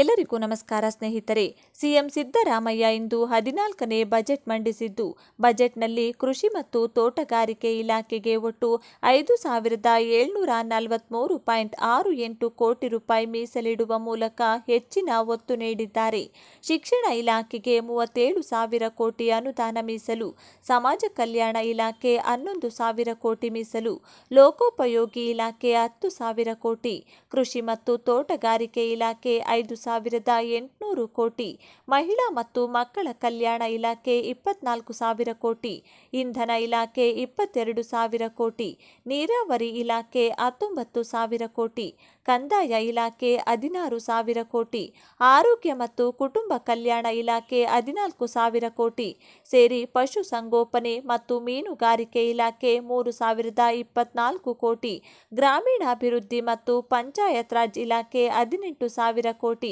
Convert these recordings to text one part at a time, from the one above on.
ಎಲ್ಲರಿಗೂ ನಮಸ್ಕಾರ ಸ್ನೇಹಿತರೆ ಸಿಎಂ ಸಿದ್ದರಾಮಯ್ಯ ಇಂದು ಹದಿನಾಲ್ಕನೇ ಬಜೆಟ್ ಮಂಡಿಸಿದ್ದು ಬಜೆಟ್ನಲ್ಲಿ ಕೃಷಿ ಮತ್ತು ತೋಟಗಾರಿಕೆ ಇಲಾಖೆಗೆ ಒಟ್ಟು ಐದು ಸಾವಿರದ ಏಳ್ನೂರ ನಲವತ್ತ್ಮೂರು ಪಾಯಿಂಟ್ ಆರು ಎಂಟು ಕೋಟಿ ರೂಪಾಯಿ ಮೀಸಲಿಡುವ ಮೂಲಕ ಹೆಚ್ಚಿನ ಒತ್ತು ನೀಡಿದ್ದಾರೆ ಶಿಕ್ಷಣ ಇಲಾಖೆಗೆ ಮೂವತ್ತೇಳು ಸಾವಿರ ಕೋಟಿ ಅನುದಾನ ಮೀಸಲು ಸಮಾಜ ಕಲ್ಯಾಣ ಇಲಾಖೆ ಹನ್ನೊಂದು ಸಾವಿರ ಕೋಟಿ ಮೀಸಲು ಲೋಕೋಪಯೋಗಿ ಇಲಾಖೆ ಹತ್ತು ಸಾವಿರ ಕೋಟಿ ಕೃಷಿ ಮತ್ತು ತೋಟಗಾರಿಕೆ ಇಲಾಖೆ ಐದು ಸಾವಿರದ ಎಂಟುನೂರು ಕೋಟಿ ಮಹಿಳಾ ಮತ್ತು ಮಕ್ಕಳ ಕಲ್ಯಾಣ ಇಲಾಖೆ ಇಪ್ಪತ್ನಾಲ್ಕು ಸಾವಿರ ಕೋಟಿ ಇಂಧನ ಇಲಾಖೆ ಇಪ್ಪತ್ತೆರಡು ಸಾವಿರ ಕೋಟಿ ನೀರಾವರಿ ಇಲಾಖೆ ಹತ್ತೊಂಬತ್ತು ಸಾವಿರ ಕೋಟಿ ಕಂದಾಯ ಇಲಾಖೆ ಹದಿನಾರು ಸಾವಿರ ಕೋಟಿ ಆರೋಗ್ಯ ಮತ್ತು ಕುಟುಂಬ ಕಲ್ಯಾಣ ಇಲಾಖೆ ಹದಿನಾಲ್ಕು ಸಾವಿರ ಕೋಟಿ ಸೇರಿ ಪಶುಸಂಗೋಪನೆ ಮತ್ತು ಮೀನುಗಾರಿಕೆ ಇಲಾಖೆ ಮೂರು ಸಾವಿರದ ಇಪ್ಪತ್ನಾಲ್ಕು ಕೋಟಿ ಗ್ರಾಮೀಣಾಭಿವೃದ್ಧಿ ಮತ್ತು ಪಂಚಾಯತ್ ರಾಜ್ ಇಲಾಖೆ ಹದಿನೆಂಟು ಸಾವಿರ ಕೋಟಿ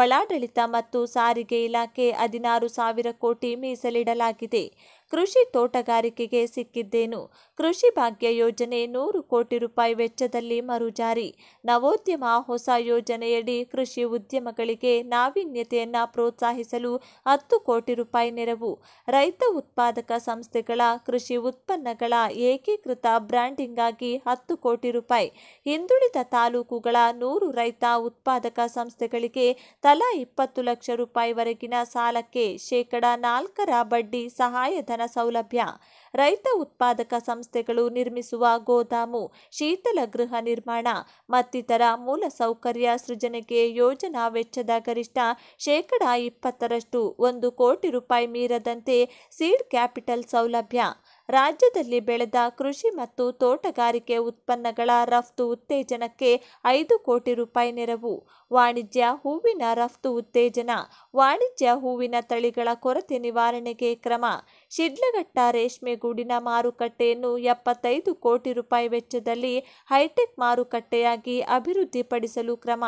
ಒಳಾಡಳಿತ ಮತ್ತು ಸಾರಿಗೆ ಇಲಾಖೆ ಹದಿನಾರು ಸಾವಿರ ಕೋಟಿ ಮೀಸಲಿಡಲಾಗಿದೆ ಕೃಷಿ ತೋಟಗಾರಿಕೆಗೆ ಸಿಕ್ಕಿದ್ದೇನು ಕೃಷಿ ಭಾಗ್ಯ ಯೋಜನೆ ನೂರು ಕೋಟಿ ರೂಪಾಯಿ ವೆಚ್ಚದಲ್ಲಿ ಮರುಜಾರಿ ನವೋದ್ಯಮ ಹೊಸ ಯೋಜನೆಯಡಿ ಕೃಷಿ ಉದ್ಯಮಗಳಿಗೆ ನಾವೀನ್ಯತೆಯನ್ನು ಪ್ರೋತ್ಸಾಹಿಸಲು ಹತ್ತು ಕೋಟಿ ರೂಪಾಯಿ ನೆರವು ರೈತ ಉತ್ಪಾದಕ ಸಂಸ್ಥೆಗಳ ಕೃಷಿ ಉತ್ಪನ್ನಗಳ ಏಕೀಕೃತ ಆಗಿ ಹತ್ತು ಕೋಟಿ ರೂಪಾಯಿ ಹಿಂದುಳಿದ ತಾಲೂಕುಗಳ ನೂರು ರೈತ ಉತ್ಪಾದಕ ಸಂಸ್ಥೆಗಳಿಗೆ ತಲಾ ಇಪ್ಪತ್ತು ಲಕ್ಷ ರೂಪಾಯಿವರೆಗಿನ ಸಾಲಕ್ಕೆ ಶೇಕಡ ನಾಲ್ಕರ ಬಡ್ಡಿ ಸಹಾಯಧನ ಸೌಲಭ್ಯ ರೈತ ಉತ್ಪಾದಕ ಸಂಸ್ಥೆಗಳು ನಿರ್ಮಿಸುವ ಗೋದಾಮು ಶೀತಲ ಗೃಹ ನಿರ್ಮಾಣ ಮತ್ತಿತರ ಮೂಲಸೌಕರ್ಯ ಸೃಜನೆಗೆ ಯೋಜನಾ ವೆಚ್ಚದ ಗರಿಷ್ಠ ಶೇಕಡ ಇಪ್ಪತ್ತರಷ್ಟು ಒಂದು ಕೋಟಿ ರೂಪಾಯಿ ಮೀರದಂತೆ ಸೀಡ್ ಕ್ಯಾಪಿಟಲ್ ಸೌಲಭ್ಯ ರಾಜ್ಯದಲ್ಲಿ ಬೆಳೆದ ಕೃಷಿ ಮತ್ತು ತೋಟಗಾರಿಕೆ ಉತ್ಪನ್ನಗಳ ರಫ್ತು ಉತ್ತೇಜನಕ್ಕೆ ಐದು ಕೋಟಿ ರೂಪಾಯಿ ನೆರವು ವಾಣಿಜ್ಯ ಹೂವಿನ ರಫ್ತು ಉತ್ತೇಜನ ವಾಣಿಜ್ಯ ಹೂವಿನ ತಳಿಗಳ ಕೊರತೆ ನಿವಾರಣೆಗೆ ಕ್ರಮ ಶಿಡ್ಲಘಟ್ಟ ರೇಷ್ಮೆಗೂಡಿನ ಮಾರುಕಟ್ಟೆಯನ್ನು ಎಪ್ಪತ್ತೈದು ಕೋಟಿ ರೂಪಾಯಿ ವೆಚ್ಚದಲ್ಲಿ ಹೈಟೆಕ್ ಮಾರುಕಟ್ಟೆಯಾಗಿ ಅಭಿವೃದ್ಧಿಪಡಿಸಲು ಕ್ರಮ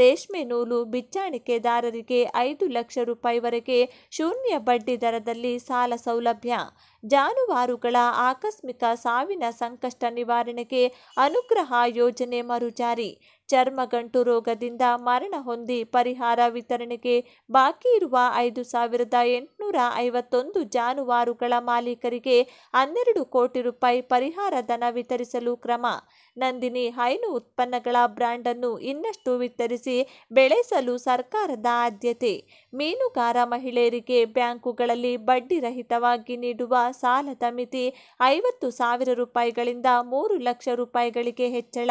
ರೇಷ್ಮೆ ನೂಲು ಬಿಚ್ಚಾಣಿಕೆದಾರರಿಗೆ ಐದು ಲಕ್ಷ ರೂಪಾಯಿವರೆಗೆ ಶೂನ್ಯ ಬಡ್ಡಿ ದರದಲ್ಲಿ ಸಾಲ ಸೌಲಭ್ಯ ಜಾನುವಾರುಗಳ ಆಕಸ್ಮಿಕ ಸಾವಿನ ಸಂಕಷ್ಟ ನಿವಾರಣೆಗೆ ಅನುಗ್ರಹ ಯೋಜನೆ ಮರುಜಾರಿ ಚರ್ಮಗಂಟು ರೋಗದಿಂದ ಮರಣ ಹೊಂದಿ ಪರಿಹಾರ ವಿತರಣೆಗೆ ಬಾಕಿ ಇರುವ ಐದು ಸಾವಿರದ ಎಂಟುನೂರ ಐವತ್ತೊಂದು ಜಾನುವಾರುಗಳ ಮಾಲೀಕರಿಗೆ ಹನ್ನೆರಡು ಕೋಟಿ ರೂಪಾಯಿ ಪರಿಹಾರ ಧನ ವಿತರಿಸಲು ಕ್ರಮ ನಂದಿನಿ ಹೈನು ಉತ್ಪನ್ನಗಳ ಬ್ರ್ಯಾಂಡನ್ನು ಇನ್ನಷ್ಟು ವಿತರಿಸಿ ಬೆಳೆಸಲು ಸರ್ಕಾರದ ಆದ್ಯತೆ ಮೀನುಗಾರ ಮಹಿಳೆಯರಿಗೆ ಬ್ಯಾಂಕುಗಳಲ್ಲಿ ಬಡ್ಡಿ ರಹಿತವಾಗಿ ನೀಡುವ ಸಾಲದ ಮಿತಿ ಐವತ್ತು ಸಾವಿರ ರೂಪಾಯಿಗಳಿಂದ ಮೂರು ಲಕ್ಷ ರೂಪಾಯಿಗಳಿಗೆ ಹೆಚ್ಚಳ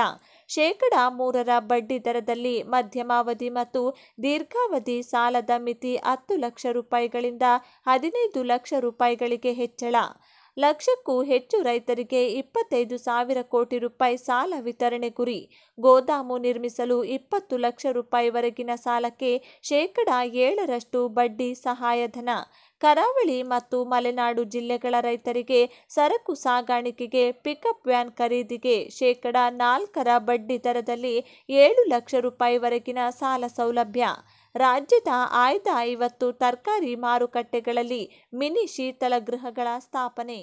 ಶೇಕಡ ಮೂರರ ಬಡ್ಡಿ ದರದಲ್ಲಿ ಮಧ್ಯಮಾವಧಿ ಮತ್ತು ದೀರ್ಘಾವಧಿ ಸಾಲದ ಮಿತಿ ಹತ್ತು ಲಕ್ಷ ರೂಪಾಯಿಗಳಿಂದ ಹದಿನೈದು ಲಕ್ಷ ರೂಪಾಯಿಗಳಿಗೆ ಹೆಚ್ಚಳ ಲಕ್ಷಕ್ಕೂ ಹೆಚ್ಚು ರೈತರಿಗೆ ಇಪ್ಪತ್ತೈದು ಸಾವಿರ ಕೋಟಿ ರೂಪಾಯಿ ಸಾಲ ವಿತರಣೆ ಗುರಿ ಗೋದಾಮು ನಿರ್ಮಿಸಲು ಇಪ್ಪತ್ತು ಲಕ್ಷ ರೂಪಾಯಿವರೆಗಿನ ಸಾಲಕ್ಕೆ ಶೇಕಡಾ ಏಳರಷ್ಟು ಬಡ್ಡಿ ಸಹಾಯಧನ ಕರಾವಳಿ ಮತ್ತು ಮಲೆನಾಡು ಜಿಲ್ಲೆಗಳ ರೈತರಿಗೆ ಸರಕು ಸಾಗಾಣಿಕೆಗೆ ಪಿಕಪ್ ವ್ಯಾನ್ ಖರೀದಿಗೆ ಶೇಕಡಾ ನಾಲ್ಕರ ಬಡ್ಡಿ ದರದಲ್ಲಿ ಏಳು ಲಕ್ಷ ರೂಪಾಯಿವರೆಗಿನ ಸಾಲ ಸೌಲಭ್ಯ ರಾಜ್ಯದ ಆಯ್ದ ಐವತ್ತು ತರಕಾರಿ ಮಾರುಕಟ್ಟೆಗಳಲ್ಲಿ ಮಿನಿ ಶೀತಲ ಗೃಹಗಳ ಸ್ಥಾಪನೆ